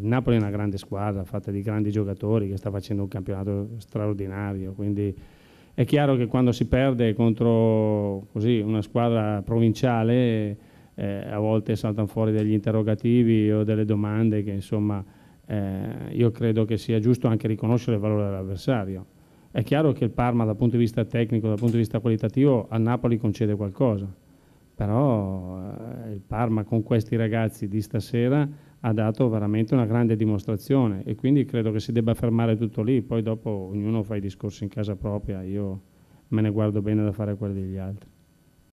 il Napoli è una grande squadra fatta di grandi giocatori che sta facendo un campionato straordinario, quindi è chiaro che quando si perde contro così, una squadra provinciale eh, a volte saltano fuori degli interrogativi o delle domande che insomma eh, io credo che sia giusto anche riconoscere il valore dell'avversario. È chiaro che il Parma dal punto di vista tecnico, dal punto di vista qualitativo, a Napoli concede qualcosa, però eh, il Parma con questi ragazzi di stasera ha dato veramente una grande dimostrazione e quindi credo che si debba fermare tutto lì, poi dopo ognuno fa i discorsi in casa propria, io me ne guardo bene da fare quelli degli altri.